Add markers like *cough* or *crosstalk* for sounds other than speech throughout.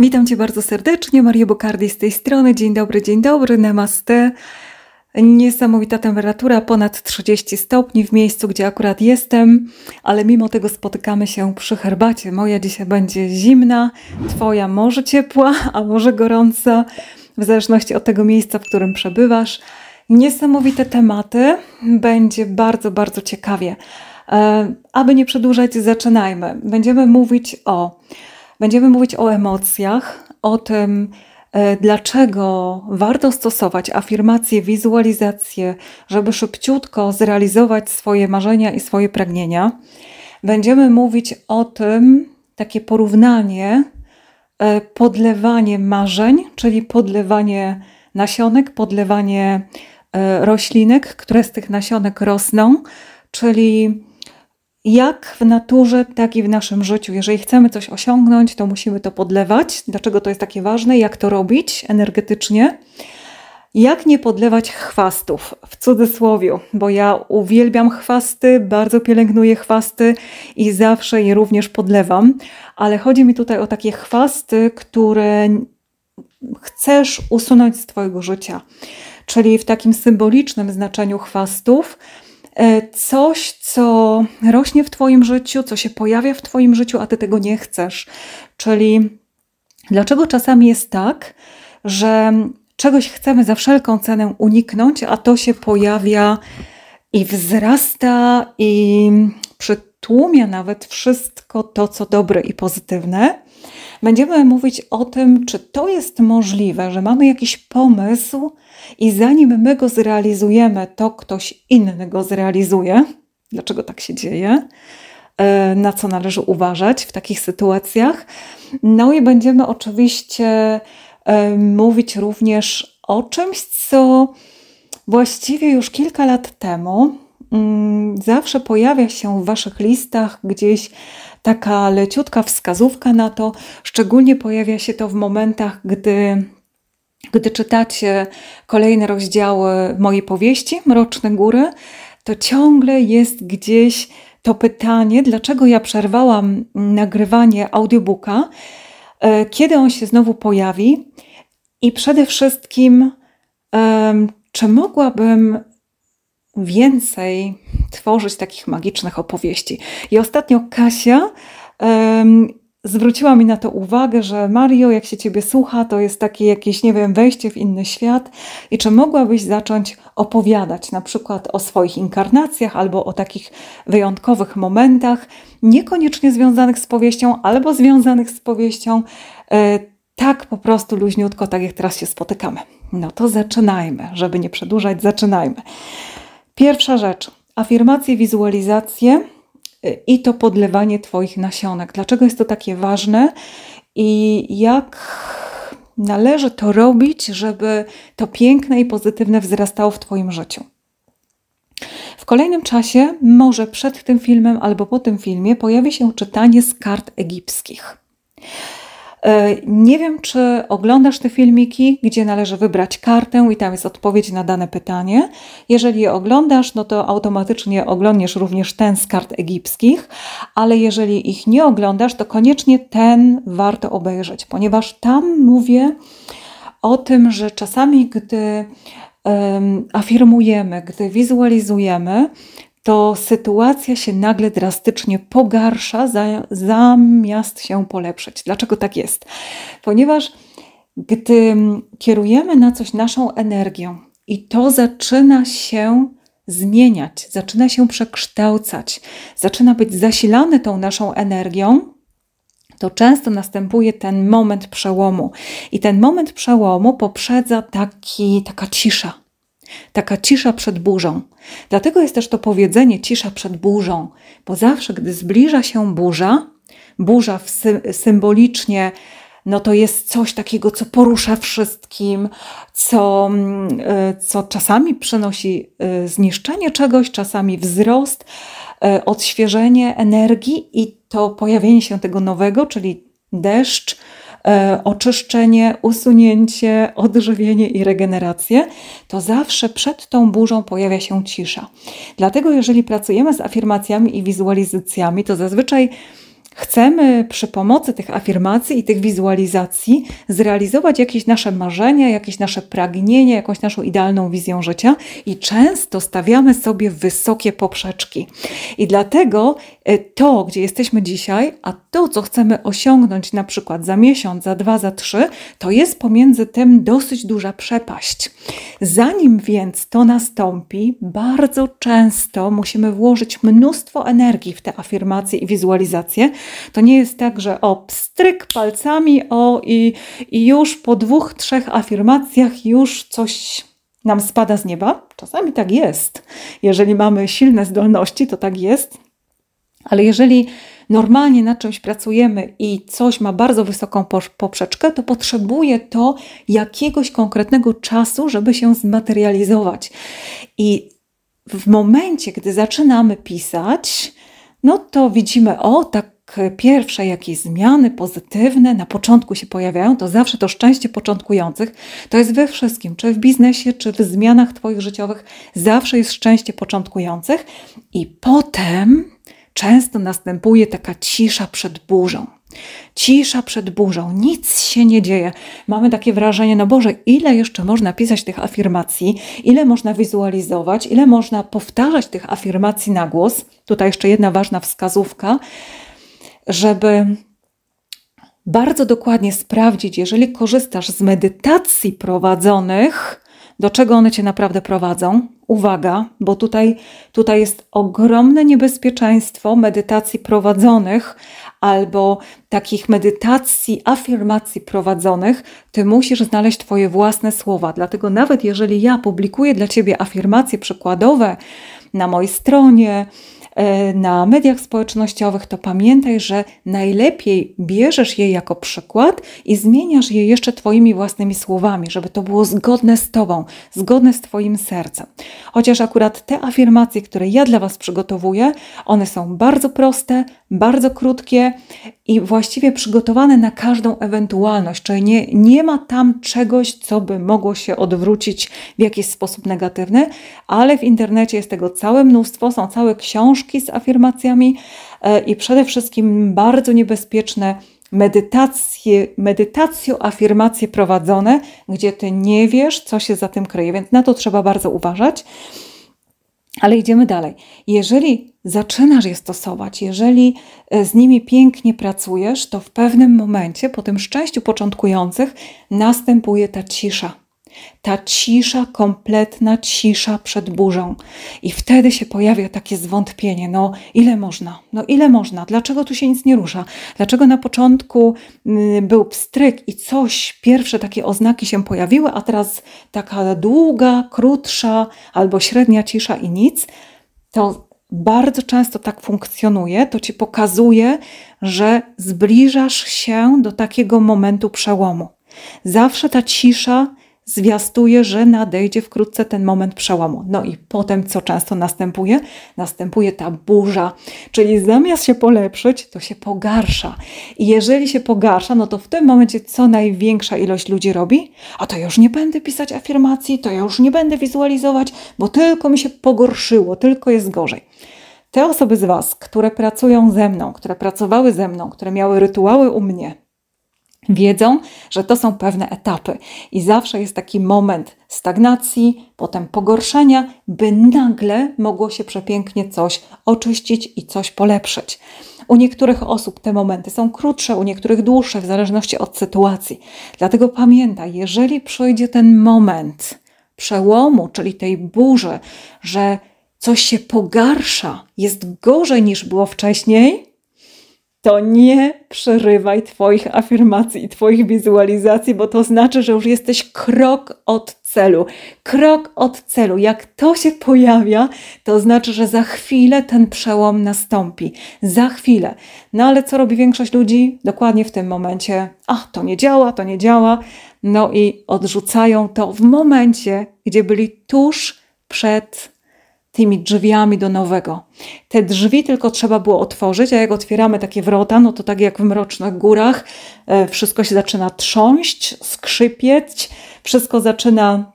Witam Cię bardzo serdecznie, Mario Bocardi z tej strony. Dzień dobry, dzień dobry, namaste. Niesamowita temperatura, ponad 30 stopni w miejscu, gdzie akurat jestem, ale mimo tego spotykamy się przy herbacie. Moja dzisiaj będzie zimna, Twoja może ciepła, a może gorąca, w zależności od tego miejsca, w którym przebywasz. Niesamowite tematy, będzie bardzo, bardzo ciekawie. E, aby nie przedłużać, zaczynajmy. Będziemy mówić o Będziemy mówić o emocjach, o tym, e, dlaczego warto stosować afirmacje, wizualizacje, żeby szybciutko zrealizować swoje marzenia i swoje pragnienia. Będziemy mówić o tym, takie porównanie, e, podlewanie marzeń, czyli podlewanie nasionek, podlewanie e, roślinek, które z tych nasionek rosną, czyli jak w naturze, tak i w naszym życiu. Jeżeli chcemy coś osiągnąć, to musimy to podlewać. Dlaczego to jest takie ważne? Jak to robić energetycznie? Jak nie podlewać chwastów, w cudzysłowie, bo ja uwielbiam chwasty, bardzo pielęgnuję chwasty i zawsze je również podlewam, ale chodzi mi tutaj o takie chwasty, które chcesz usunąć z Twojego życia. Czyli w takim symbolicznym znaczeniu chwastów, E, coś, co rośnie w Twoim życiu, co się pojawia w Twoim życiu, a Ty tego nie chcesz. Czyli dlaczego czasami jest tak, że czegoś chcemy za wszelką cenę uniknąć, a to się pojawia i wzrasta, i przy tłumie nawet wszystko to, co dobre i pozytywne. Będziemy mówić o tym, czy to jest możliwe, że mamy jakiś pomysł i zanim my go zrealizujemy, to ktoś inny go zrealizuje. Dlaczego tak się dzieje? E, na co należy uważać w takich sytuacjach? No i będziemy oczywiście e, mówić również o czymś, co właściwie już kilka lat temu Mm, zawsze pojawia się w Waszych listach gdzieś taka leciutka wskazówka na to. Szczególnie pojawia się to w momentach, gdy gdy czytacie kolejne rozdziały mojej powieści, Mroczne Góry, to ciągle jest gdzieś to pytanie, dlaczego ja przerwałam nagrywanie audiobooka, e, kiedy on się znowu pojawi i przede wszystkim, czy mogłabym więcej tworzyć takich magicznych opowieści. I ostatnio Kasia um, zwróciła mi na to uwagę, że Mario, jak się ciebie słucha, to jest takie jakieś, nie wiem, wejście w inny świat. I czy mogłabyś zacząć opowiadać na przykład o swoich inkarnacjach albo o takich wyjątkowych momentach, niekoniecznie związanych z powieścią albo związanych z powieścią, e, tak po prostu luźniutko, tak jak teraz się spotykamy. No to zaczynajmy, żeby nie przedłużać, zaczynajmy. Pierwsza rzecz, afirmacje, wizualizacje y, i to podlewanie Twoich nasionek. Dlaczego jest to takie ważne i jak należy to robić, żeby to piękne i pozytywne wzrastało w Twoim życiu? W kolejnym czasie, może przed tym filmem albo po tym filmie, pojawi się czytanie z kart egipskich. E, nie wiem, czy oglądasz te filmiki, gdzie należy wybrać kartę i tam jest odpowiedź na dane pytanie. Jeżeli je oglądasz, no to automatycznie oglądniesz również ten z kart egipskich, ale jeżeli ich nie oglądasz, to koniecznie ten warto obejrzeć, ponieważ tam mówię o tym, że czasami, gdy afirmujemy, gdy wizualizujemy, to sytuacja się nagle drastycznie pogarsza zamiast się polepszyć. Dlaczego tak jest? Ponieważ gdy kierujemy na coś naszą energią i to zaczyna się zmieniać, zaczyna się przekształcać, zaczyna być zasilane tą naszą energią, to często następuje ten moment przełomu. I ten moment przełomu poprzedza taki, taka cisza, Taka cisza przed burzą. Dlatego jest też to powiedzenie cisza przed burzą, bo zawsze, gdy zbliża się burza, burza symbolicznie no to jest coś takiego, co porusza wszystkim, co, mm, y, co czasami przynosi y, zniszczenie czegoś, czasami wzrost, y, odświeżenie energii i to pojawienie się tego nowego, czyli deszcz, E, oczyszczenie, usunięcie, odżywienie i regenerację, to zawsze przed tą burzą pojawia się cisza. Dlatego, jeżeli pracujemy z afirmacjami i wizualizacjami, to zazwyczaj chcemy przy pomocy tych afirmacji i tych wizualizacji zrealizować jakieś nasze marzenia, jakieś nasze pragnienie, jakąś naszą idealną wizję życia i często stawiamy sobie wysokie poprzeczki. I dlatego e, to, gdzie jesteśmy dzisiaj, a to, co chcemy osiągnąć na przykład za miesiąc, za dwa, za trzy, to jest pomiędzy tym dosyć duża przepaść. Zanim więc to nastąpi, bardzo często musimy włożyć mnóstwo energii w te afirmacje i wizualizacje, to nie jest tak, że o pstryk palcami, o i, i już po dwóch, trzech afirmacjach już coś nam spada z nieba. Czasami tak jest. Jeżeli mamy silne zdolności, to tak jest. Ale jeżeli normalnie nad czymś pracujemy i coś ma bardzo wysoką poprzeczkę, to potrzebuje to jakiegoś konkretnego czasu, żeby się zmaterializować. I w momencie, gdy zaczynamy pisać, no to widzimy, o, tak tak, e, pierwsze jakieś zmiany pozytywne na początku się pojawiają, to zawsze to szczęście początkujących to jest we wszystkim, czy w biznesie, czy w zmianach Twoich życiowych, zawsze jest szczęście początkujących i potem często następuje taka cisza przed burzą. Cisza przed burzą, nic się nie dzieje. Mamy takie wrażenie, no Boże, ile jeszcze można pisać tych afirmacji, ile można wizualizować, ile można powtarzać tych afirmacji na głos. Tutaj jeszcze jedna ważna wskazówka żeby bardzo dokładnie sprawdzić, jeżeli korzystasz z medytacji prowadzonych, do czego one cię naprawdę prowadzą. Uwaga, bo tutaj, tutaj jest ogromne niebezpieczeństwo medytacji prowadzonych albo takich medytacji, afirmacji prowadzonych. Ty musisz znaleźć Twoje własne słowa. Dlatego, nawet jeżeli ja publikuję dla Ciebie afirmacje przykładowe na mojej stronie, E, na mediach społecznościowych, to pamiętaj, że najlepiej bierzesz je jako przykład i zmieniasz je jeszcze Twoimi własnymi słowami, żeby to było zgodne z Tobą, zgodne z Twoim sercem. Chociaż akurat te afirmacje, które ja dla Was przygotowuję, one są bardzo proste, bardzo krótkie i właściwie przygotowane na każdą ewentualność, czyli nie, nie ma tam czegoś, co by mogło się odwrócić w jakiś sposób negatywny, ale w internecie jest tego całe mnóstwo, są całe książki, książki z afirmacjami e, i przede wszystkim bardzo niebezpieczne medytacje, medytacjo afirmacje prowadzone, gdzie ty nie wiesz, co się za tym kryje, więc na to trzeba bardzo uważać. Ale idziemy dalej. Jeżeli zaczynasz je stosować, jeżeli e, z nimi pięknie pracujesz, to w pewnym momencie po tym szczęściu początkujących następuje ta cisza. Ta cisza, kompletna cisza przed burzą. I wtedy się pojawia takie zwątpienie: no ile można, no ile można, dlaczego tu się nic nie rusza, dlaczego na początku y, był pstryk i coś, pierwsze takie oznaki się pojawiły, a teraz taka długa, krótsza albo średnia cisza i nic. To bardzo często tak funkcjonuje, to ci pokazuje, że zbliżasz się do takiego momentu przełomu. Zawsze ta cisza zwiastuje, że nadejdzie wkrótce ten moment przełomu. No i potem, co często następuje? Następuje ta burza, czyli zamiast się polepszyć, to się pogarsza. I jeżeli się pogarsza, no to w tym momencie co największa ilość ludzi robi? A to ja już nie będę pisać afirmacji, to ja już nie będę wizualizować, bo tylko mi się pogorszyło, tylko jest gorzej. Te osoby z Was, które pracują ze mną, które pracowały ze mną, które miały rytuały u mnie, wiedzą, że to są pewne etapy i zawsze jest taki moment stagnacji, potem pogorszenia, by nagle mogło się przepięknie coś oczyścić i coś polepszyć. U niektórych osób te momenty są krótsze, u niektórych dłuższe, w zależności od sytuacji. Dlatego pamiętaj, jeżeli przyjdzie ten moment przełomu, czyli tej burzy, że coś się pogarsza, jest gorzej niż było wcześniej, to nie przerywaj Twoich afirmacji i Twoich wizualizacji, bo to znaczy, że już jesteś krok od celu. Krok od celu. Jak to się pojawia, to znaczy, że za chwilę ten przełom nastąpi. Za chwilę. No ale co robi większość ludzi? Dokładnie w tym momencie. A, to nie działa, to nie działa. No i odrzucają to w momencie, gdzie byli tuż przed tymi drzwiami do nowego. Te drzwi tylko trzeba było otworzyć, a jak otwieramy takie wrota, no to tak jak w mrocznych górach, e, wszystko się zaczyna trząść, skrzypieć, wszystko zaczyna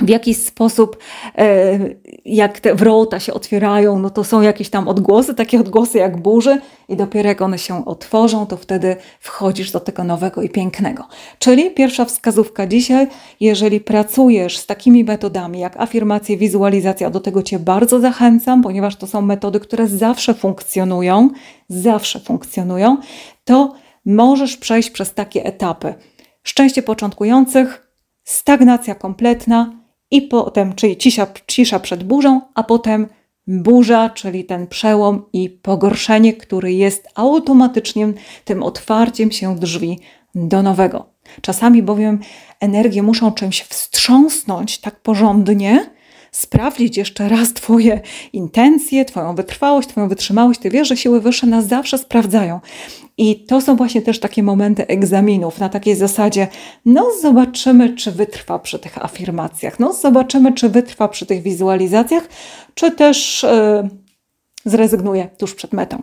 w jakiś sposób, e, jak te wrota się otwierają, no to są jakieś tam odgłosy, takie odgłosy jak burzy, i dopiero jak one się otworzą, to wtedy wchodzisz do tego nowego i pięknego. Czyli pierwsza wskazówka dzisiaj, jeżeli pracujesz z takimi metodami jak afirmacje, wizualizacja, do tego Cię bardzo zachęcam, ponieważ to są metody, które zawsze funkcjonują, zawsze funkcjonują, to możesz przejść przez takie etapy. Szczęście początkujących, stagnacja kompletna, i potem, czyli cisza, cisza przed burzą, a potem burza, czyli ten przełom i pogorszenie, który jest automatycznie tym otwarciem się drzwi do nowego. Czasami bowiem energię muszą czymś wstrząsnąć tak porządnie, sprawdzić jeszcze raz Twoje intencje, Twoją wytrwałość, Twoją wytrzymałość. Ty wiesz, że siły wyższe nas zawsze sprawdzają. I to są właśnie też takie momenty egzaminów na takiej zasadzie, no zobaczymy, czy wytrwa przy tych afirmacjach, no zobaczymy, czy wytrwa przy tych wizualizacjach, czy też yy, e, zrezygnuje tuż przed metą.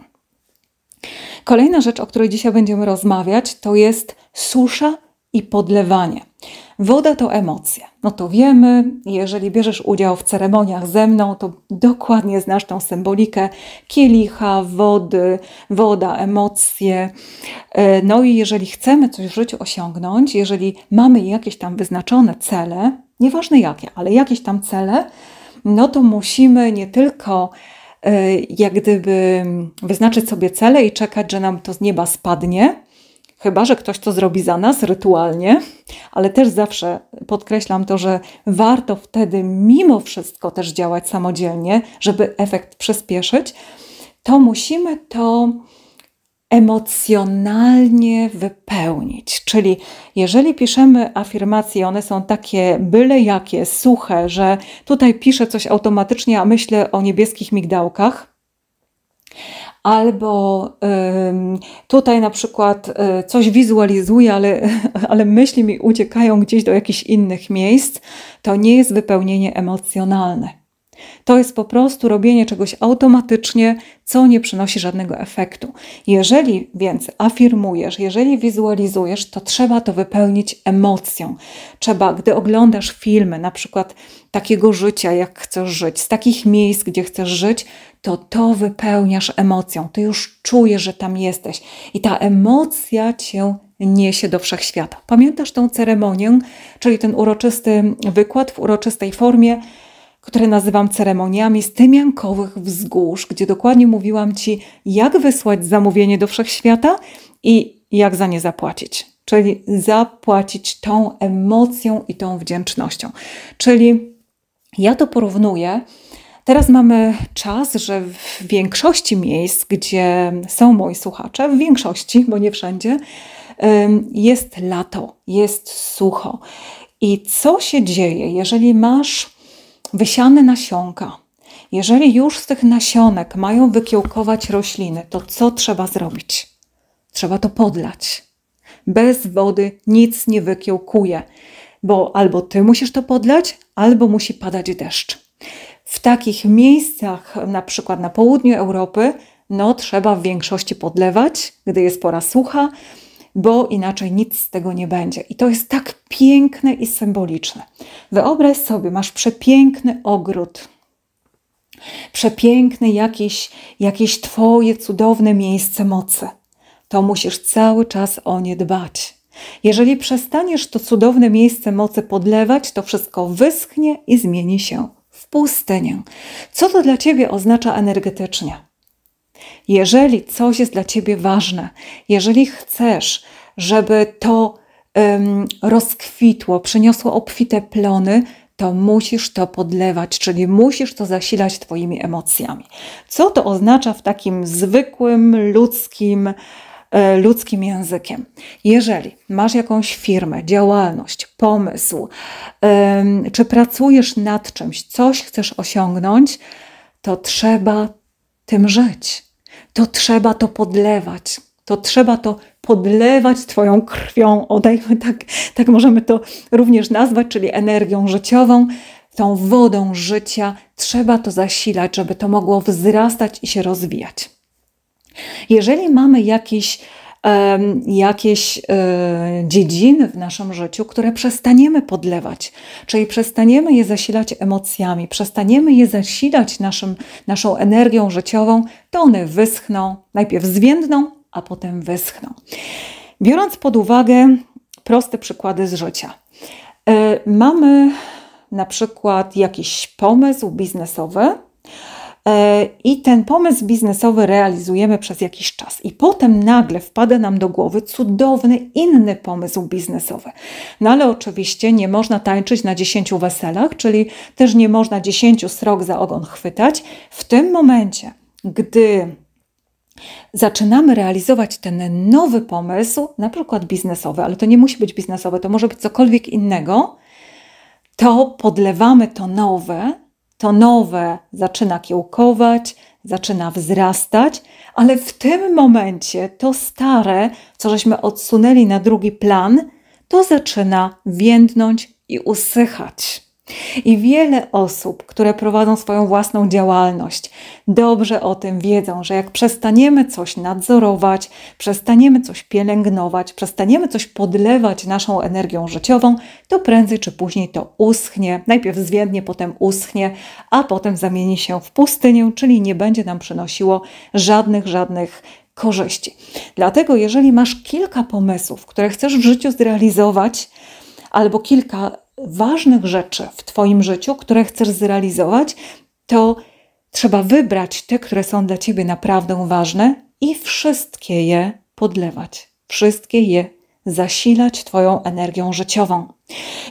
Kolejna rzecz, o której dzisiaj będziemy rozmawiać, to jest susza i podlewanie. Woda to emocje. No to wiemy, jeżeli bierzesz udział w ceremoniach ze mną, to dokładnie znasz tą symbolikę kielicha, wody, woda, emocje. E, no i jeżeli chcemy coś w życiu osiągnąć, jeżeli mamy jakieś tam wyznaczone cele, nieważne jakie, ale jakieś tam cele, no to musimy nie tylko e, jak gdyby wyznaczyć sobie cele i czekać, że nam to z nieba spadnie, chyba że ktoś to zrobi za nas rytualnie, ale też zawsze podkreślam to, że warto wtedy mimo wszystko też działać samodzielnie, żeby efekt przyspieszyć, to musimy to emocjonalnie wypełnić. Czyli jeżeli piszemy afirmacje, one są takie byle jakie, suche, że tutaj piszę coś automatycznie, a myślę o niebieskich migdałkach, albo tutaj na przykład e, coś wizualizuję, ale, *laughs* ale myśli mi uciekają gdzieś do jakichś innych miejsc, to nie jest wypełnienie emocjonalne. To jest po prostu robienie czegoś automatycznie, co nie przynosi żadnego efektu. Jeżeli więc afirmujesz, jeżeli wizualizujesz, to trzeba to wypełnić emocją. Trzeba, gdy oglądasz filmy, na przykład takiego życia, jak chcesz żyć, z takich miejsc, gdzie chcesz żyć, to to wypełniasz emocją. Ty już czujesz, że tam jesteś i ta emocja cię niesie do wszechświata. Pamiętasz tą ceremonię, czyli ten uroczysty wykład w uroczystej formie? które nazywam ceremoniami z tymiankowych wzgórz, gdzie dokładnie mówiłam Ci, jak wysłać zamówienie do wszechświata i jak za nie zapłacić. Czyli zapłacić tą emocją i tą wdzięcznością. Czyli ja to porównuję. Teraz mamy czas, że w większości miejsc, gdzie są moi słuchacze, w większości, bo nie wszędzie, jest lato, jest sucho. I co się dzieje, jeżeli masz wysiane nasionka. Jeżeli już z tych nasionek mają wykiełkować rośliny, to co trzeba zrobić? Trzeba to podlać. Bez wody nic nie wykiełkuje, bo albo ty musisz to podlać, albo musi padać deszcz. W takich miejscach, na przykład na południu Europy, no trzeba w większości podlewać, gdy jest pora sucha, bo inaczej nic z tego nie będzie. I to jest tak piękne i symboliczne. Wyobraź sobie, masz przepiękny ogród, przepiękny jakieś, jakieś Twoje cudowne miejsce mocy. To musisz cały czas o nie dbać. Jeżeli przestaniesz to cudowne miejsce mocy podlewać, to wszystko wyschnie i zmieni się w pustynię. Co to dla Ciebie oznacza energetycznie? Jeżeli coś jest dla ciebie ważne, jeżeli chcesz, żeby to um, rozkwitło, przyniosło obfite plony, to musisz to podlewać, czyli musisz to zasilać Twoimi emocjami. Co to oznacza w takim zwykłym, ludzkim, e, ludzkim językiem? Jeżeli masz jakąś firmę, działalność, pomysł, czy pracujesz nad czymś, coś chcesz osiągnąć, to trzeba tym żyć to trzeba to podlewać. To trzeba to podlewać Twoją krwią, odejmy, tak, tak, tak możemy to również nazwać, czyli energią życiową, tą wodą życia. Trzeba to zasilać, żeby to mogło wzrastać i się rozwijać. Jeżeli mamy jakiś jakieś e, dziedziny w naszym życiu, które przestaniemy podlewać, czyli przestaniemy je zasilać emocjami, przestaniemy je zasilać naszym, naszą energią życiową, to one wyschną, najpierw zwiędną, a potem wyschną. Biorąc pod uwagę proste przykłady z życia, e, mamy na przykład jakiś pomysł biznesowy, E, i ten pomysł biznesowy realizujemy przez jakiś czas. I potem nagle wpada nam do głowy cudowny inny pomysł biznesowy. No ale oczywiście nie można tańczyć na dziesięciu weselach, czyli też nie można dziesięciu srok za ogon chwytać. W tym momencie, gdy zaczynamy realizować ten nowy pomysł, na przykład biznesowy, ale to nie musi być biznesowy, to może być cokolwiek innego, to podlewamy to nowe to nowe zaczyna kiełkować, zaczyna wzrastać, ale w tym momencie to stare, co żeśmy odsunęli na drugi plan, to zaczyna więdnąć i usychać. I wiele osób, które prowadzą swoją własną działalność, dobrze o tym wiedzą, że jak przestaniemy coś nadzorować, przestaniemy coś pielęgnować, przestaniemy coś podlewać naszą energią życiową, to prędzej czy później to uschnie. Najpierw zwiędnie, potem uschnie, a potem zamieni się w pustynię, czyli nie będzie nam przynosiło żadnych, żadnych korzyści. Dlatego, jeżeli masz kilka pomysłów, które chcesz w życiu zrealizować, albo kilka ważnych rzeczy w Twoim życiu, które chcesz zrealizować, to trzeba wybrać te, które są dla Ciebie naprawdę ważne i wszystkie je podlewać, wszystkie je zasilać Twoją energią życiową.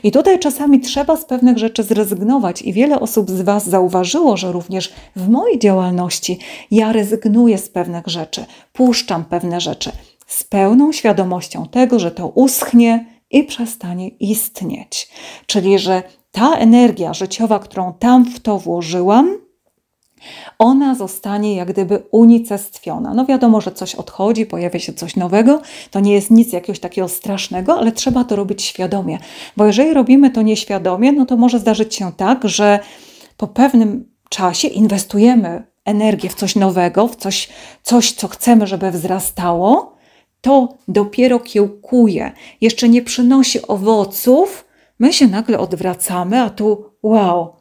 I tutaj czasami trzeba z pewnych rzeczy zrezygnować, i wiele osób z Was zauważyło, że również w mojej działalności ja rezygnuję z pewnych rzeczy, puszczam pewne rzeczy z pełną świadomością tego, że to uschnie, i przestanie istnieć. Czyli, że ta energia życiowa, którą tam w to włożyłam, ona zostanie jak gdyby unicestwiona. No wiadomo, że coś odchodzi, pojawia się coś nowego, to nie jest nic jakiegoś takiego strasznego, ale trzeba to robić świadomie, bo jeżeli robimy to nieświadomie, no to może zdarzyć się tak, że po pewnym czasie inwestujemy energię w coś nowego, w coś, coś co chcemy, żeby wzrastało, to dopiero kiełkuje, jeszcze nie przynosi owoców, my się nagle odwracamy, a tu wow,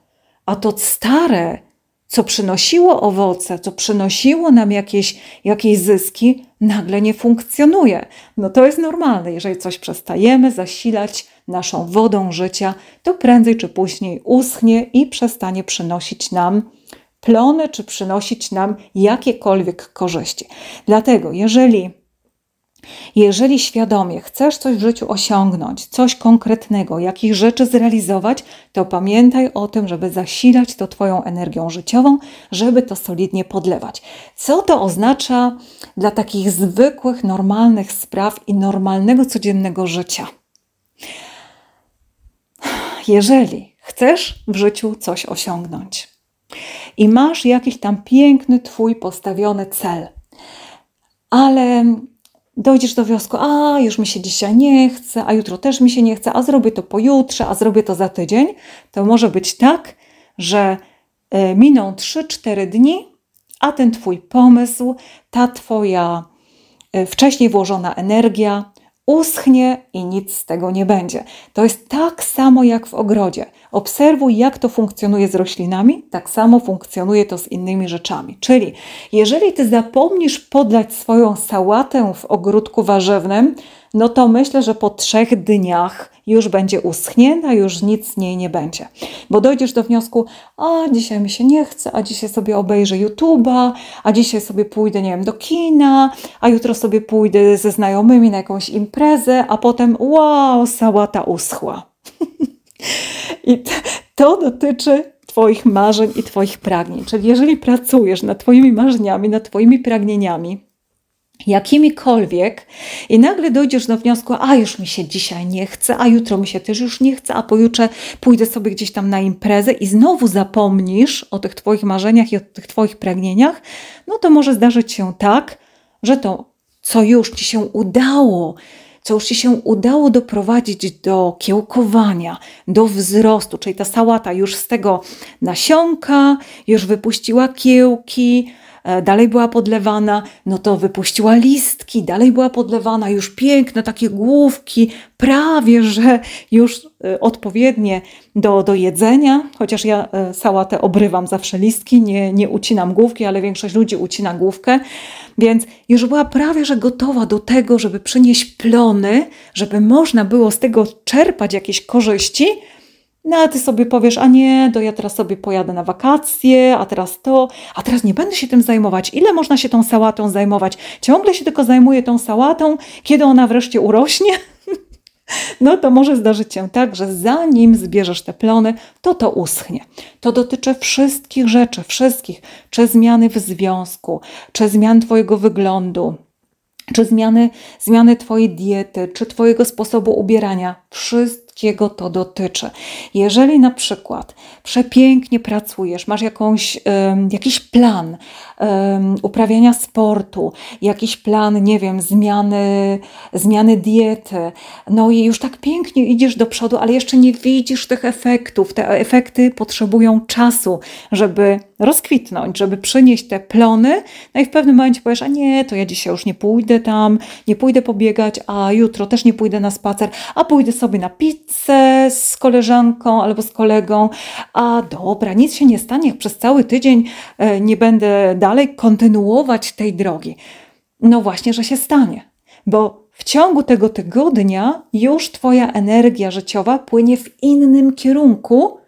a to stare, co przynosiło owoce, co przynosiło nam jakieś, jakieś zyski, nagle nie funkcjonuje. No to jest normalne. Jeżeli coś przestajemy zasilać naszą wodą życia, to prędzej czy później uschnie i przestanie przynosić nam plony, czy przynosić nam jakiekolwiek korzyści. Dlatego, jeżeli jeżeli świadomie chcesz coś w życiu osiągnąć, coś konkretnego, jakich rzeczy zrealizować, to pamiętaj o tym, żeby zasilać to Twoją energią życiową, żeby to solidnie podlewać. Co to oznacza dla takich zwykłych, normalnych spraw i normalnego codziennego życia? Jeżeli chcesz w życiu coś osiągnąć i masz jakiś tam piękny Twój postawiony cel, ale dojdziesz do wniosku, a już mi się dzisiaj nie chce, a jutro też mi się nie chce, a zrobię to pojutrze, a zrobię to za tydzień, to może być tak, że e, miną 3-4 dni, a ten Twój pomysł, ta Twoja e, wcześniej włożona energia, uschnie i nic z tego nie będzie. To jest tak samo jak w ogrodzie. Obserwuj, jak to funkcjonuje z roślinami, tak samo funkcjonuje to z innymi rzeczami. Czyli jeżeli ty zapomnisz podlać swoją sałatę w ogródku warzywnym, no to myślę, że po trzech dniach już będzie uschnięta, już nic z niej nie będzie. Bo dojdziesz do wniosku, a dzisiaj mi się nie chce, a dzisiaj sobie obejrzę YouTube'a, a dzisiaj sobie pójdę, nie wiem, do kina, a jutro sobie pójdę ze znajomymi na jakąś imprezę, a potem wow, sałata uschła. *laughs* I to dotyczy Twoich marzeń i Twoich pragnień. Czyli jeżeli pracujesz nad Twoimi marzeniami, nad Twoimi pragnieniami, jakimikolwiek i nagle dojdziesz do wniosku, a już mi się dzisiaj nie chce, a jutro mi się też już nie chce, a pojutrze pójdę sobie gdzieś tam na imprezę i znowu zapomnisz o tych Twoich marzeniach i o tych Twoich pragnieniach, no to może zdarzyć się tak, że to, co już Ci się udało, co już Ci się udało doprowadzić do kiełkowania, do wzrostu, czyli ta sałata już z tego nasionka, już wypuściła kiełki, E, dalej była podlewana, no to wypuściła listki, dalej była podlewana, już piękne takie główki, prawie że już e, odpowiednie do, do jedzenia, chociaż ja e, sałatę obrywam zawsze listki, nie, nie ucinam główki, ale większość ludzi ucina główkę, więc już była prawie że gotowa do tego, żeby przynieść plony, żeby można było z tego czerpać jakieś korzyści, no a ty sobie powiesz, a nie, to ja teraz sobie pojadę na wakacje, a teraz to, a teraz nie będę się tym zajmować. Ile można się tą sałatą zajmować? Ciągle się tylko zajmuję tą sałatą, kiedy ona wreszcie urośnie. *laughs* No to może zdarzyć się tak, że zanim zbierzesz te plony, to to uschnie. To dotyczy wszystkich rzeczy, wszystkich, czy zmiany w związku, czy zmian Twojego wyglądu, czy zmiany, zmiany Twojej diety, czy Twojego sposobu ubierania. Wszystko wszystkiego to dotyczy. Jeżeli na przykład przepięknie pracujesz, masz jakąś, jakiś plan, uprawiania sportu, jakiś plan, nie wiem, zmiany, zmiany diety. No i już tak pięknie idziesz do przodu, ale jeszcze nie widzisz tych efektów. Te efekty potrzebują czasu, żeby rozkwitnąć, żeby przynieść te plony. No i w pewnym momencie powiesz, a nie, to ja dzisiaj już nie pójdę tam, nie pójdę pobiegać, a jutro też nie pójdę na spacer, a pójdę sobie na pizzę z koleżanką albo z kolegą. A dobra, nic się nie stanie, przez cały tydzień e, nie będę dał dalej kontynuować tej drogi? No właśnie, że się stanie, bo w ciągu tego tygodnia już Twoja energia życiowa płynie w innym kierunku,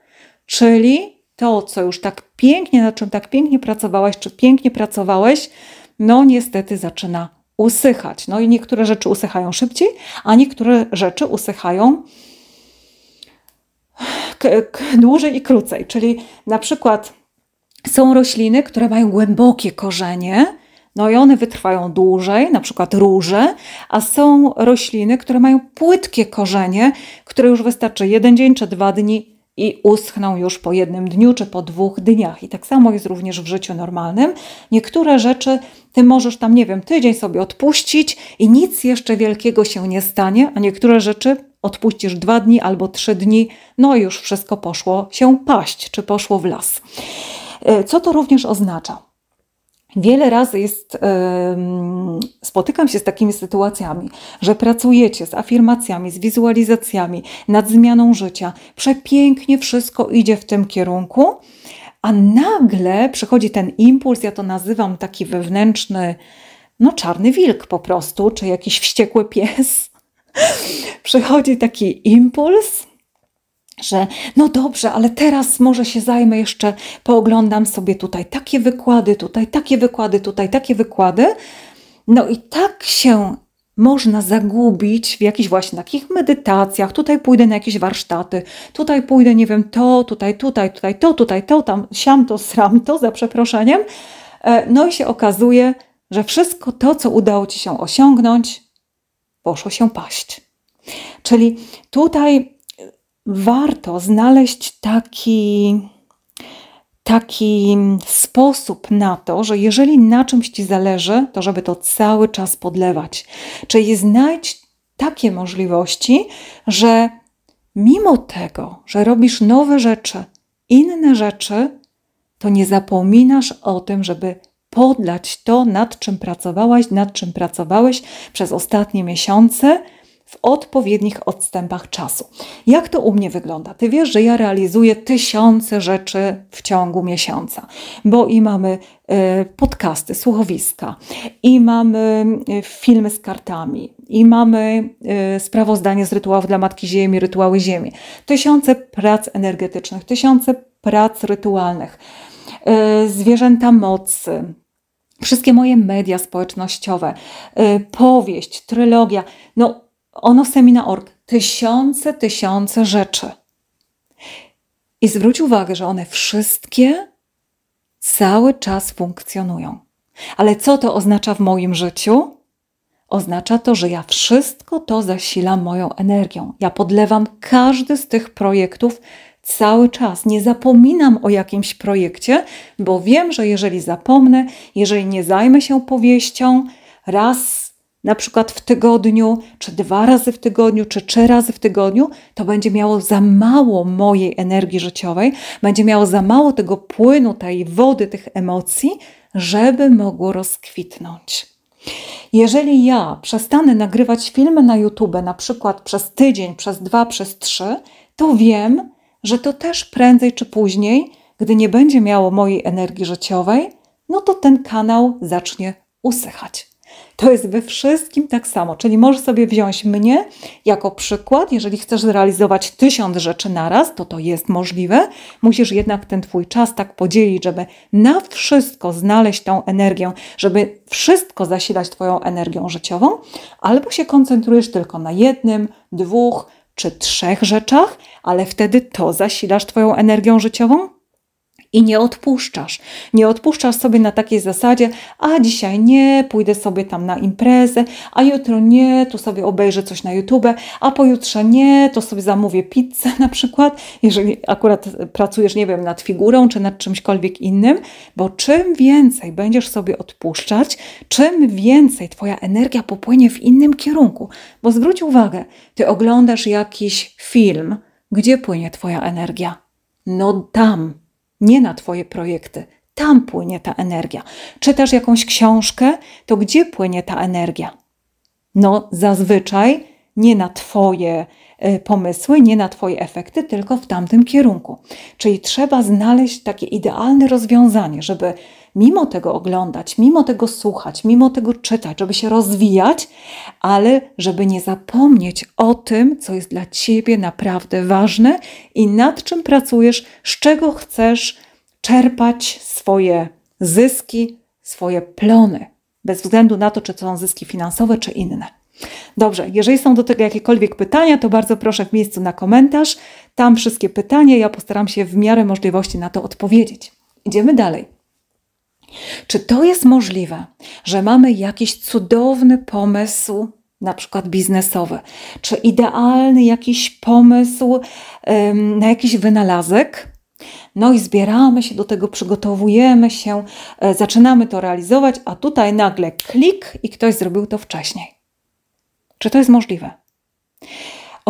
czyli to, co już tak pięknie, na czym tak pięknie pracowałaś, czy pięknie pracowałeś, no niestety zaczyna usychać. No i niektóre rzeczy usychają szybciej, a niektóre rzeczy usychają dłużej i krócej. Czyli na przykład są rośliny, które mają głębokie korzenie, no i one wytrwają dłużej, na przykład róże, a są rośliny, które mają płytkie korzenie, które już wystarczy jeden dzień czy dwa dni i uschną już po jednym dniu czy po dwóch dniach. I tak samo jest również w życiu normalnym. Niektóre rzeczy ty możesz tam, nie wiem, tydzień sobie odpuścić i nic jeszcze wielkiego się nie stanie, a niektóre rzeczy odpuścisz dwa dni albo trzy dni, no i już wszystko poszło się paść czy poszło w las. E, co to również oznacza? Wiele razy jest, spotykam się z takimi sytuacjami, że pracujecie z afirmacjami, z wizualizacjami, nad zmianą życia. Przepięknie wszystko idzie w tym kierunku, a nagle przychodzi ten impuls, ja to nazywam taki wewnętrzny, no czarny wilk po prostu, czy jakiś wściekły pies. *laughs* przychodzi taki impuls, że no dobrze, ale teraz może się zajmę jeszcze, pooglądam sobie tutaj takie wykłady, tutaj takie wykłady, tutaj takie wykłady. No i tak się można zagubić w jakichś właśnie takich medytacjach. Tutaj pójdę na jakieś warsztaty, tutaj pójdę, nie wiem, to, tutaj, tutaj, tutaj, to, tutaj, to, tam, siam to, sram to, za przeproszeniem. E, no i się okazuje, że wszystko to, co udało Ci się osiągnąć, poszło się paść. Czyli tutaj warto znaleźć taki, taki sposób na to, że jeżeli na czymś ci zależy, to żeby to cały czas podlewać. Czyli znajdź takie możliwości, że mimo tego, że robisz nowe rzeczy, inne rzeczy, to nie zapominasz o tym, żeby podlać to, nad czym pracowałaś, nad czym pracowałeś przez ostatnie miesiące w odpowiednich odstępach czasu. Jak to u mnie wygląda? Ty wiesz, że ja realizuję tysiące rzeczy w ciągu miesiąca, bo i mamy e, podcasty, słuchowiska, i mamy e, filmy z kartami, i mamy e, sprawozdanie z rytuałów dla Matki Ziemi, rytuały Ziemi, tysiące prac energetycznych, tysiące prac rytualnych, zwierzęta mocy, wszystkie moje media społecznościowe, powieść, trylogia. No, ono semina.org. Tysiące, tysiące rzeczy. I zwróć uwagę, że one wszystkie cały czas funkcjonują. Ale co to oznacza w moim życiu? Oznacza to, że ja wszystko to zasilam moją energią. Ja podlewam każdy z tych projektów cały czas. Nie zapominam o jakimś projekcie, bo wiem, że jeżeli zapomnę, jeżeli nie zajmę się powieścią, raz na przykład w tygodniu, czy dwa razy w tygodniu, czy trzy razy w tygodniu, to będzie miało za mało mojej energii życiowej, będzie miało za mało tego płynu, tej wody, tych emocji, żeby mogło rozkwitnąć. Jeżeli ja przestanę nagrywać filmy na YouTube, na przykład przez tydzień, przez dwa, przez trzy, to wiem, że to też prędzej czy później, gdy nie będzie miało mojej energii życiowej, no to ten kanał zacznie usychać. To jest we wszystkim tak samo, czyli możesz sobie wziąć mnie jako przykład. Jeżeli chcesz zrealizować tysiąc rzeczy naraz, to to jest możliwe. Musisz jednak ten Twój czas tak podzielić, żeby na wszystko znaleźć tą energię, żeby wszystko zasilać Twoją energią życiową, albo się koncentrujesz tylko na jednym, dwóch czy trzech rzeczach, ale wtedy to zasilasz Twoją energią życiową, i nie odpuszczasz. Nie odpuszczasz sobie na takiej zasadzie, a dzisiaj nie, pójdę sobie tam na imprezę, a jutro nie, to sobie obejrzę coś na YouTube, a pojutrze nie, to sobie zamówię pizzę *laughs* na przykład, jeżeli akurat pracujesz, nie wiem, nad figurą czy nad czymśkolwiek innym, bo czym więcej będziesz sobie odpuszczać, czym więcej Twoja energia popłynie w innym kierunku. Bo zwróć uwagę, Ty oglądasz jakiś film, gdzie płynie Twoja energia? No tam, nie na Twoje projekty. Tam płynie ta energia. Czytasz jakąś książkę, to gdzie płynie ta energia? No, zazwyczaj nie na Twoje y, pomysły, nie na Twoje efekty, tylko w tamtym kierunku. Czyli trzeba znaleźć takie idealne rozwiązanie, żeby mimo tego oglądać, mimo tego słuchać, mimo tego czytać, żeby się rozwijać, ale żeby nie zapomnieć o tym, co jest dla ciebie naprawdę ważne i nad czym pracujesz, z czego chcesz czerpać swoje zyski, swoje plony, bez względu na to, czy to są zyski finansowe, czy inne. Dobrze, jeżeli są do tego jakiekolwiek pytania, to bardzo proszę w miejscu na komentarz. Tam wszystkie pytania, ja postaram się w miarę możliwości na to odpowiedzieć. Idziemy dalej. Czy to jest możliwe, że mamy jakiś cudowny pomysł, na przykład biznesowy, czy idealny jakiś pomysł ym, na jakiś wynalazek? No i zbieramy się do tego, przygotowujemy się, y, zaczynamy to realizować, a tutaj nagle klik i ktoś zrobił to wcześniej. Czy to jest możliwe?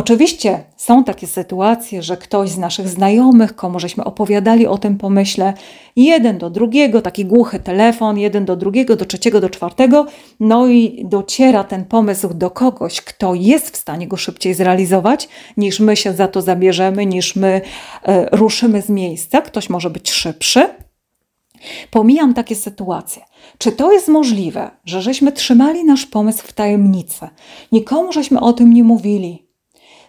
Oczywiście są takie sytuacje, że ktoś z naszych znajomych, komu żeśmy opowiadali o tym pomyśle, jeden do drugiego, taki głuchy telefon, jeden do drugiego, do trzeciego, do czwartego, no i dociera ten pomysł do kogoś, kto jest w stanie go szybciej zrealizować, niż my się za to zabierzemy, niż my e, ruszymy z miejsca. Ktoś może być szybszy, Pomijam takie sytuacje. Czy to jest możliwe, że żeśmy trzymali nasz pomysł w tajemnicy? Nikomu żeśmy o tym nie mówili.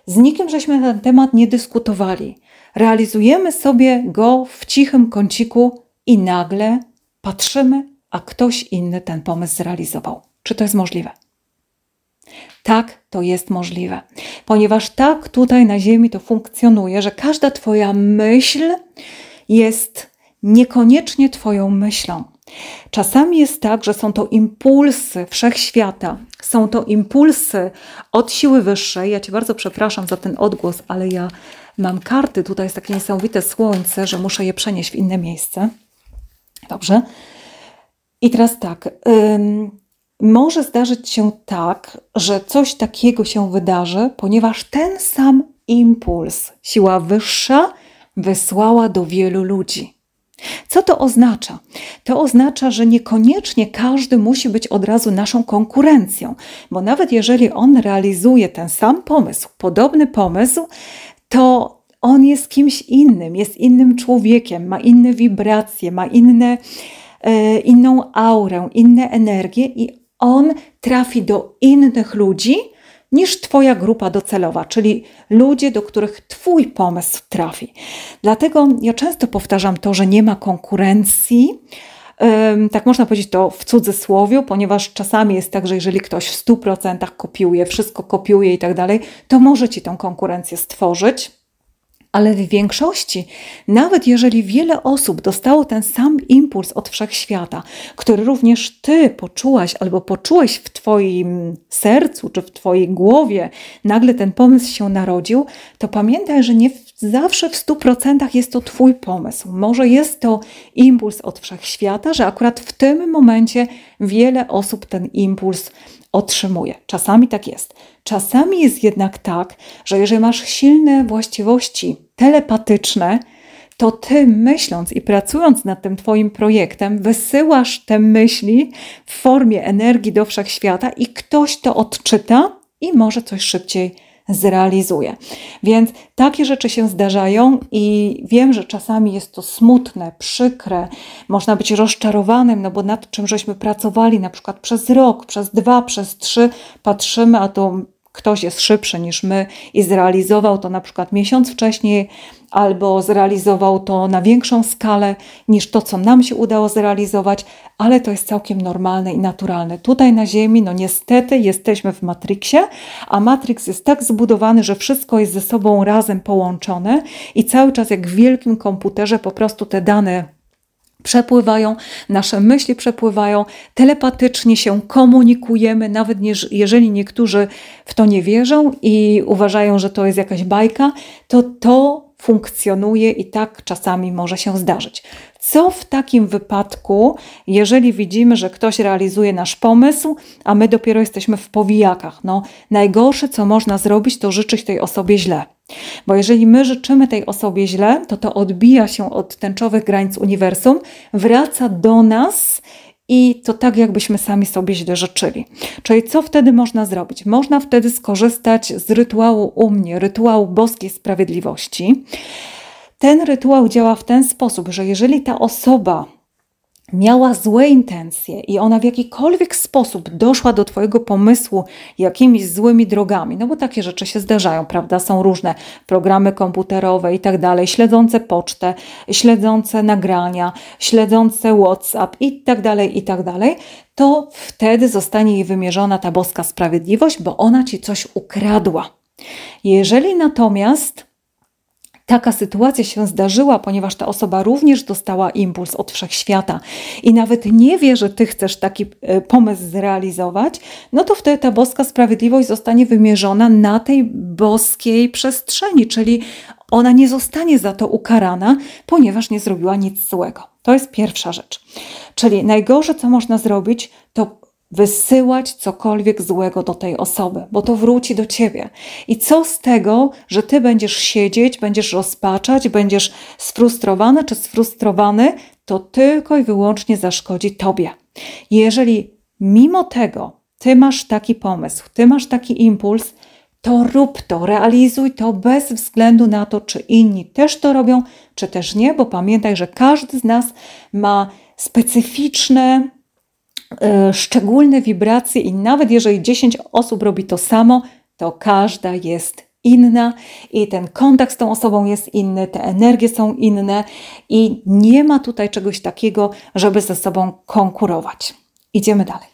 Z nikim żeśmy na ten temat nie dyskutowali. Realizujemy sobie go w cichym kąciku i nagle patrzymy, a ktoś inny ten pomysł zrealizował. Czy to jest możliwe? Tak, to jest możliwe, ponieważ tak tutaj na Ziemi to funkcjonuje, że każda Twoja myśl jest niekoniecznie Twoją myślą. Czasami jest tak, że są to impulsy wszechświata, są to impulsy od siły wyższej. Ja Cię bardzo przepraszam za ten odgłos, ale ja mam karty. Tutaj jest takie niesamowite słońce, że muszę je przenieść w inne miejsce. Dobrze. I teraz tak. Ym, może zdarzyć się tak, że coś takiego się wydarzy, ponieważ ten sam impuls, siła wyższa, wysłała do wielu ludzi. Co to oznacza? To oznacza, że niekoniecznie każdy musi być od razu naszą konkurencją, bo nawet jeżeli on realizuje ten sam pomysł, podobny pomysł, to on jest kimś innym, jest innym człowiekiem, ma inne wibracje, ma inne, e, inną aurę, inne energie i on trafi do innych ludzi, niż Twoja grupa docelowa, czyli ludzie, do których Twój pomysł trafi. Dlatego ja często powtarzam to, że nie ma konkurencji. Tak można powiedzieć to w cudzysłowie, ponieważ czasami jest tak, że jeżeli ktoś w 100% kopiuje, wszystko kopiuje i tak dalej, to może ci tą konkurencję stworzyć. Ale w większości, nawet jeżeli wiele osób dostało ten sam impuls od wszechświata, który również ty poczułaś albo poczułeś w twoim sercu czy w twojej głowie, nagle ten pomysł się narodził, to pamiętaj, że nie zawsze w 100% jest to twój pomysł. Może jest to impuls od wszechświata, że akurat w tym momencie wiele osób ten impuls otrzymuje. Czasami tak jest. Czasami jest jednak tak, że jeżeli masz silne właściwości telepatyczne, to ty myśląc i pracując nad tym twoim projektem, wysyłasz te myśli w formie energii do wszechświata i ktoś to odczyta i może coś szybciej zrealizuje. Więc takie rzeczy się zdarzają i wiem, że czasami jest to smutne, przykre, można być rozczarowanym, no bo nad czym żeśmy pracowali na przykład przez rok, przez dwa, przez trzy, patrzymy, a to ktoś jest szybszy niż my i zrealizował to na przykład miesiąc wcześniej, albo zrealizował to na większą skalę niż to, co nam się udało zrealizować, ale to jest całkiem normalne i naturalne. Tutaj na Ziemi, no niestety, jesteśmy w Matrixie, a Matrix jest tak zbudowany, że wszystko jest ze sobą razem połączone i cały czas, jak w wielkim komputerze, po prostu te dane przepływają, nasze myśli przepływają, telepatycznie się komunikujemy, nawet jeżeli niektórzy w to nie wierzą i uważają, że to jest jakaś bajka, to to funkcjonuje i tak czasami może się zdarzyć. Co w takim wypadku, jeżeli widzimy, że ktoś realizuje nasz pomysł, a my dopiero jesteśmy w powijakach? No, najgorsze, co można zrobić, to życzyć tej osobie źle. Bo jeżeli my życzymy tej osobie źle, to to odbija się od tęczowych granic uniwersum, wraca do nas i to tak, jakbyśmy sami sobie źle życzyli. Czyli co wtedy można zrobić? Można wtedy skorzystać z rytuału u mnie, rytuału boskiej sprawiedliwości ten rytuał działa w ten sposób, że jeżeli ta osoba miała złe intencje i ona w jakikolwiek sposób doszła do Twojego pomysłu jakimiś złymi drogami, no bo takie rzeczy się zdarzają, prawda? Są różne programy komputerowe i tak dalej, śledzące pocztę, śledzące nagrania, śledzące WhatsApp i tak dalej, i tak dalej, to wtedy zostanie jej wymierzona ta boska sprawiedliwość, bo ona Ci coś ukradła. Jeżeli natomiast Taka sytuacja się zdarzyła, ponieważ ta osoba również dostała impuls od wszechświata i nawet nie wie, że ty chcesz taki e, pomysł zrealizować, no to wtedy ta boska sprawiedliwość zostanie wymierzona na tej boskiej przestrzeni, czyli ona nie zostanie za to ukarana, ponieważ nie zrobiła nic złego. To jest pierwsza rzecz. Czyli najgorsze, co można zrobić, to wysyłać cokolwiek złego do tej osoby, bo to wróci do ciebie. I co z tego, że ty będziesz siedzieć, będziesz rozpaczać, będziesz sfrustrowany czy sfrustrowany, to tylko i wyłącznie zaszkodzi tobie. Jeżeli mimo tego ty masz taki pomysł, ty masz taki impuls, to rób to, realizuj to bez względu na to, czy inni też to robią, czy też nie, bo pamiętaj, że każdy z nas ma specyficzne E, szczególne wibracje i nawet jeżeli 10 osób robi to samo, to każda jest inna i ten kontakt z tą osobą jest inny, te energie są inne i nie ma tutaj czegoś takiego, żeby ze sobą konkurować. Idziemy dalej.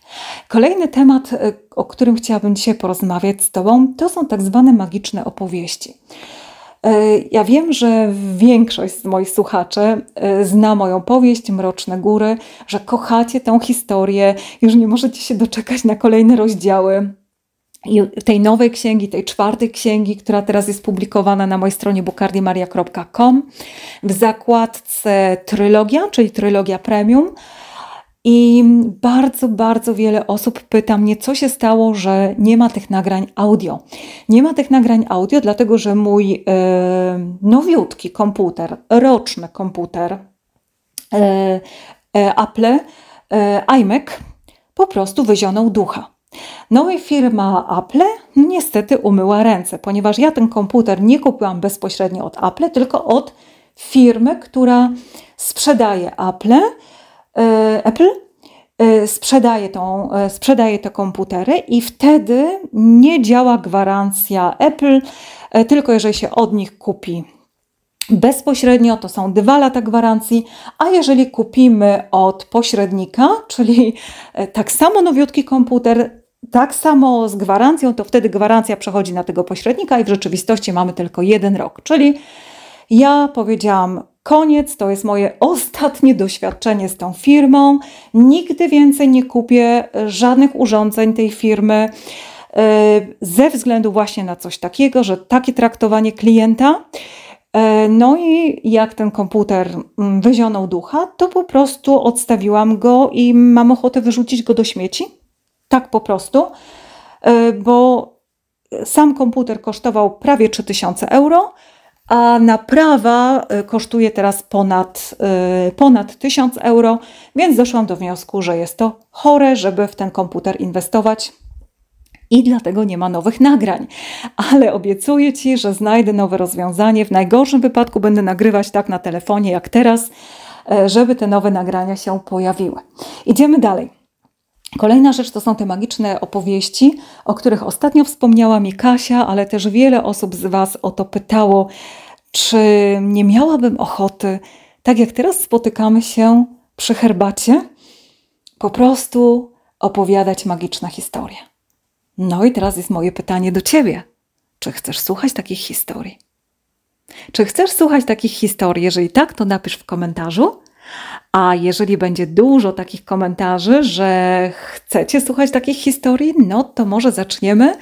Kolejny temat, e, o którym chciałabym dzisiaj porozmawiać z Tobą, to są tak zwane magiczne opowieści. E, ja wiem, że większość z moich słuchaczy e, zna moją powieść Mroczne Góry, że kochacie tę historię, już nie możecie się doczekać na kolejne rozdziały tej nowej księgi, tej czwartej księgi, która teraz jest publikowana na mojej stronie bukardimaria.com. W zakładce trylogia, czyli trylogia premium, i bardzo, bardzo wiele osób pyta mnie, co się stało, że nie ma tych nagrań audio. Nie ma tych nagrań audio, dlatego że mój e, nowiutki komputer, roczny komputer e, e, Apple, iMac, po prostu wyzionął ducha. No i firma Apple niestety umyła ręce, ponieważ ja ten komputer nie kupiłam bezpośrednio od Apple, tylko od firmy, która sprzedaje Apple E, Apple e, sprzedaje, tą, e, sprzedaje te komputery i wtedy nie działa gwarancja Apple, tylko jeżeli się od nich kupi bezpośrednio, to są dwa lata gwarancji, a jeżeli kupimy od pośrednika, czyli tak samo nowiutki komputer, tak samo z gwarancją, to wtedy gwarancja przechodzi na tego pośrednika i w rzeczywistości mamy tylko jeden rok. Czyli ja powiedziałam koniec, to jest moje ostatnie doświadczenie z tą firmą. Nigdy więcej nie kupię żadnych urządzeń tej firmy e, ze względu właśnie na coś takiego, że takie traktowanie klienta. E, no i jak ten komputer mm, wyzionął ducha, to po prostu odstawiłam go i mam ochotę wyrzucić go do śmieci. Tak po prostu, e, bo sam komputer kosztował prawie 3000 euro a naprawa y, kosztuje teraz ponad, y, ponad 1000 euro, więc doszłam do wniosku, że jest to chore, żeby w ten komputer inwestować. I dlatego nie ma nowych nagrań. Ale obiecuję Ci, że znajdę nowe rozwiązanie. W najgorszym wypadku będę nagrywać tak na telefonie jak teraz, y, żeby te nowe nagrania się pojawiły. Idziemy dalej. Kolejna rzecz to są te magiczne opowieści, o których ostatnio wspomniała mi Kasia, ale też wiele osób z Was o to pytało, czy nie miałabym ochoty, tak jak teraz spotykamy się przy herbacie, po prostu opowiadać magiczne historie. No i teraz jest moje pytanie do Ciebie. Czy chcesz słuchać takich historii? Czy chcesz słuchać takich historii? Jeżeli tak, to napisz w komentarzu. A jeżeli będzie dużo takich komentarzy, że chcecie słuchać takich historii, no to może zaczniemy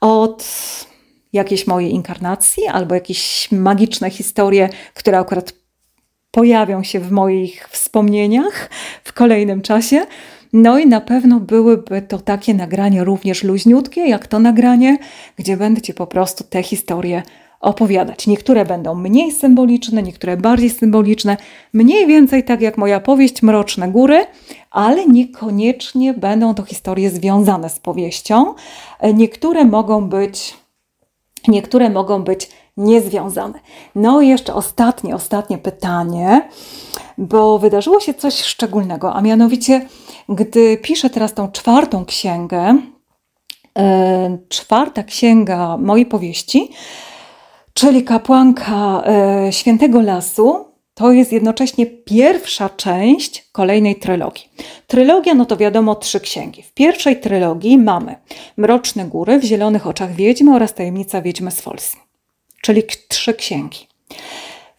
od jakiejś mojej inkarnacji albo jakieś magiczne historie, które akurat pojawią się w moich wspomnieniach w kolejnym czasie. No i na pewno byłyby to takie nagranie również luźniutkie, jak to nagranie, gdzie będę Ci po prostu te historie opowiadać. Niektóre będą mniej symboliczne, niektóre bardziej symboliczne, mniej więcej tak jak moja powieść Mroczne Góry, ale niekoniecznie będą to historie związane z powieścią. Niektóre mogą być, niektóre mogą być niezwiązane. No i jeszcze ostatnie, ostatnie pytanie, bo wydarzyło się coś szczególnego, a mianowicie, gdy piszę teraz tą czwartą księgę, e, czwarta księga mojej powieści, czyli kapłanka e, Świętego Lasu, to jest jednocześnie pierwsza część kolejnej trylogii. Trylogia, no to wiadomo, trzy księgi. W pierwszej trylogii mamy Mroczne Góry, W Zielonych Oczach Wiedźmy oraz Tajemnica Wiedźmy z Folsji, czyli trzy księgi.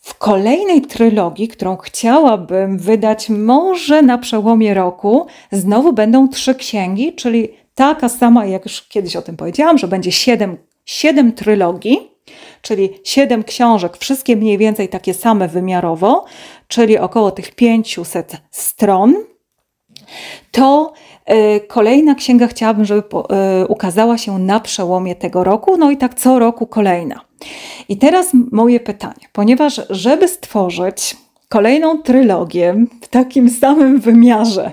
W kolejnej trylogii, którą chciałabym wydać może na przełomie roku, znowu będą trzy księgi, czyli taka sama, jak już kiedyś o tym powiedziałam, że będzie siedem, siedem trylogii, czyli siedem książek, wszystkie mniej więcej takie same wymiarowo, czyli około tych 500 stron, to y, Kolejna księga chciałabym, żeby y, ukazała się na przełomie tego roku, no i tak co roku kolejna. I teraz moje pytanie, ponieważ żeby stworzyć kolejną trylogię w takim samym wymiarze.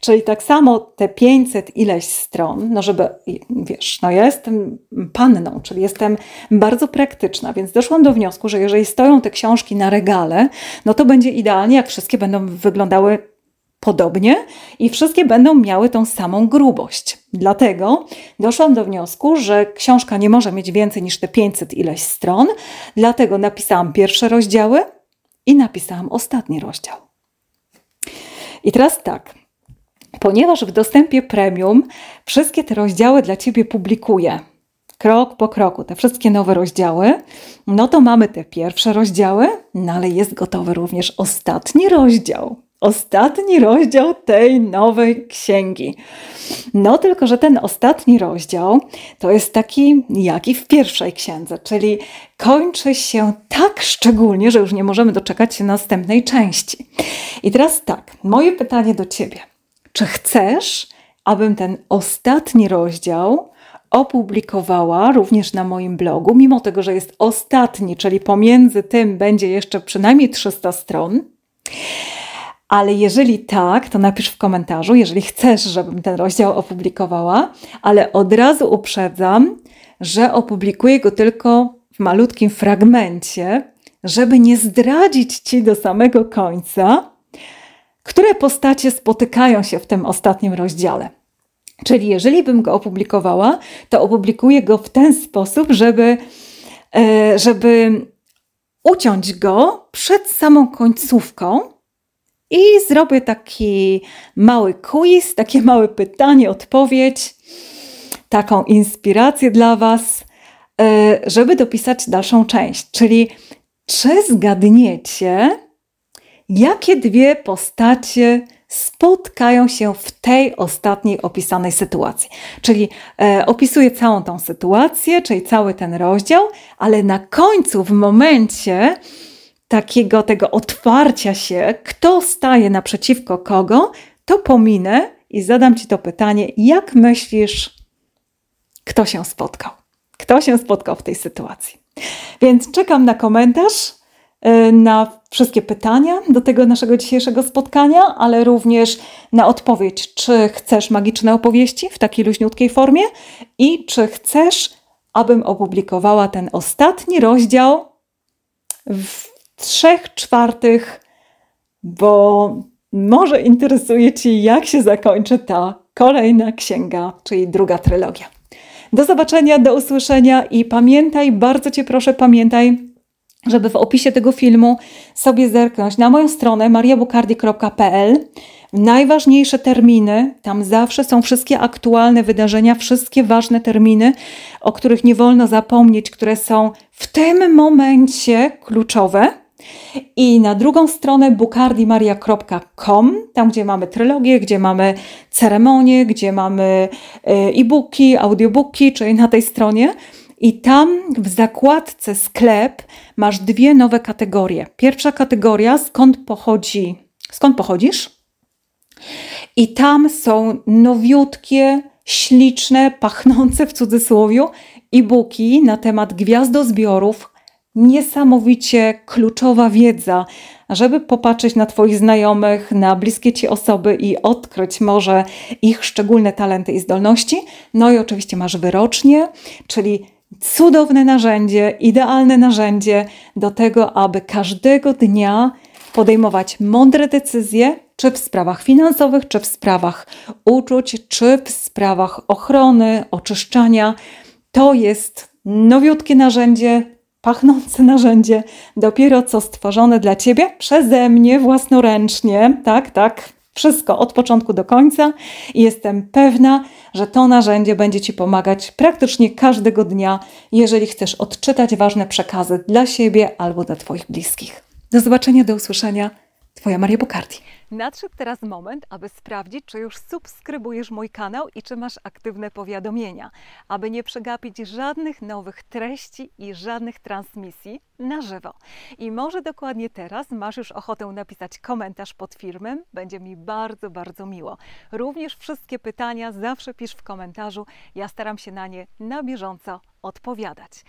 Czyli tak samo te 500 ileś stron, no żeby, wiesz, no ja jestem panną, czyli jestem bardzo praktyczna, więc doszłam do wniosku, że jeżeli stoją te książki na regale, no to będzie idealnie, jak wszystkie będą wyglądały podobnie i wszystkie będą miały tą samą grubość. Dlatego doszłam do wniosku, że książka nie może mieć więcej niż te 500 ileś stron, dlatego napisałam pierwsze rozdziały, i napisałam ostatni rozdział. I teraz tak. Ponieważ w dostępie premium wszystkie te rozdziały dla Ciebie publikuję, krok po kroku, te wszystkie nowe rozdziały, no to mamy te pierwsze rozdziały, no ale jest gotowy również ostatni rozdział ostatni rozdział tej nowej księgi. No tylko, że ten ostatni rozdział to jest taki jak i w pierwszej księdze, czyli kończy się tak szczególnie, że już nie możemy doczekać się następnej części. I teraz tak, moje pytanie do Ciebie. Czy chcesz, abym ten ostatni rozdział opublikowała również na moim blogu, mimo tego, że jest ostatni, czyli pomiędzy tym będzie jeszcze przynajmniej 300 stron. Ale jeżeli tak, to napisz w komentarzu, jeżeli chcesz, żebym ten rozdział opublikowała, ale od razu uprzedzam, że opublikuję go tylko w malutkim fragmencie, żeby nie zdradzić ci do samego końca, które postacie spotykają się w tym ostatnim rozdziale. Czyli jeżeli bym go opublikowała, to opublikuję go w ten sposób, żeby, e, żeby uciąć go przed samą końcówką i zrobię taki mały quiz, takie małe pytanie, odpowiedź, taką inspirację dla Was, e, żeby dopisać dalszą część. Czyli czy zgadniecie, jakie dwie postacie spotkają się w tej ostatniej opisanej sytuacji. Czyli e, opisuję całą tą sytuację, czyli cały ten rozdział, ale na końcu, w momencie, takiego tego otwarcia się, kto staje naprzeciwko kogo, to pominę i zadam Ci to pytanie, jak myślisz, kto się spotkał? Kto się spotkał w tej sytuacji? Więc czekam na komentarz, y, na wszystkie pytania do tego naszego dzisiejszego spotkania, ale również na odpowiedź, czy chcesz magiczne opowieści w takiej luźniutkiej formie i czy chcesz, abym opublikowała ten ostatni rozdział w trzech czwartych, bo może interesuje Ci, jak się zakończy ta kolejna księga, czyli druga trylogia. Do zobaczenia, do usłyszenia i pamiętaj, bardzo Cię proszę, pamiętaj, żeby w opisie tego filmu sobie zerknąć na moją stronę mariabukardi.pl. Najważniejsze terminy, tam zawsze są wszystkie aktualne wydarzenia, wszystkie ważne terminy, o których nie wolno zapomnieć, które są w tym momencie kluczowe i na drugą stronę bukardimaria.com, tam gdzie mamy trylogię, gdzie mamy ceremonie, gdzie mamy e, e-booki, audiobooki, czyli na tej stronie. I tam w zakładce sklep masz dwie nowe kategorie. Pierwsza kategoria, skąd pochodzi, skąd pochodzisz? I tam są nowiutkie, śliczne, pachnące w cudzysłowie e-booki na temat gwiazdozbiorów, niesamowicie kluczowa wiedza, żeby popatrzeć na Twoich znajomych, na bliskie Ci osoby i odkryć może ich szczególne talenty i zdolności. No i oczywiście masz wyrocznie, czyli cudowne narzędzie, idealne narzędzie do tego, aby każdego dnia podejmować mądre decyzje, czy w sprawach finansowych, czy w sprawach uczuć, czy w sprawach ochrony, oczyszczania. To jest nowiutkie narzędzie, pachnące narzędzie, dopiero co stworzone dla Ciebie przeze mnie własnoręcznie. Tak, tak. Wszystko od początku do końca i jestem pewna, że to narzędzie będzie Ci pomagać praktycznie każdego dnia, jeżeli chcesz odczytać ważne przekazy dla siebie albo dla Twoich bliskich. Do zobaczenia, do usłyszenia. Twoja Maria Bokardi. Nadszedł teraz moment, aby sprawdzić, czy już subskrybujesz mój kanał i czy masz aktywne powiadomienia, aby nie przegapić żadnych nowych treści i żadnych transmisji na żywo. I może dokładnie teraz masz już ochotę napisać komentarz pod filmem, będzie mi bardzo, bardzo miło. Również wszystkie pytania zawsze pisz w komentarzu, ja staram się na nie na bieżąco odpowiadać.